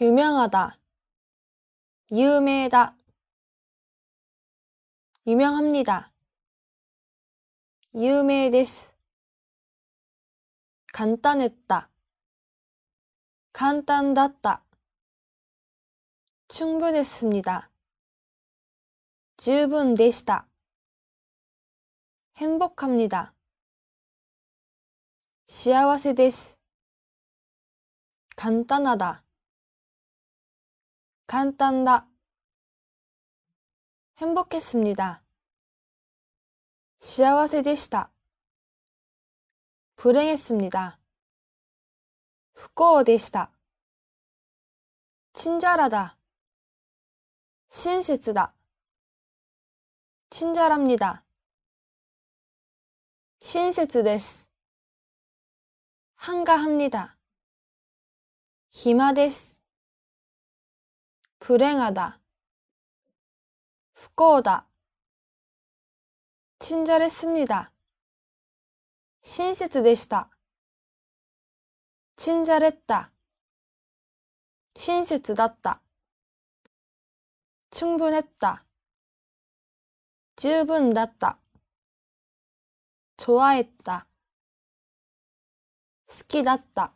유명하다, 유명하다, 유명합니다, 유명です, 간단했다, 간단했다 충분했습니다, 충분でした, 행복합니다, 幸せです간단하다 簡単だ。행복했습니 다。 幸せでした。불행했습니 다。 不幸でした。친절하 다。 親切だ。친절합니 다。 親切です。한가합니 다。 暇です。불행하다부끄러幸다친절했습니다신세でした친절했다신세だった충분했다十分だった좋아했다好きだった。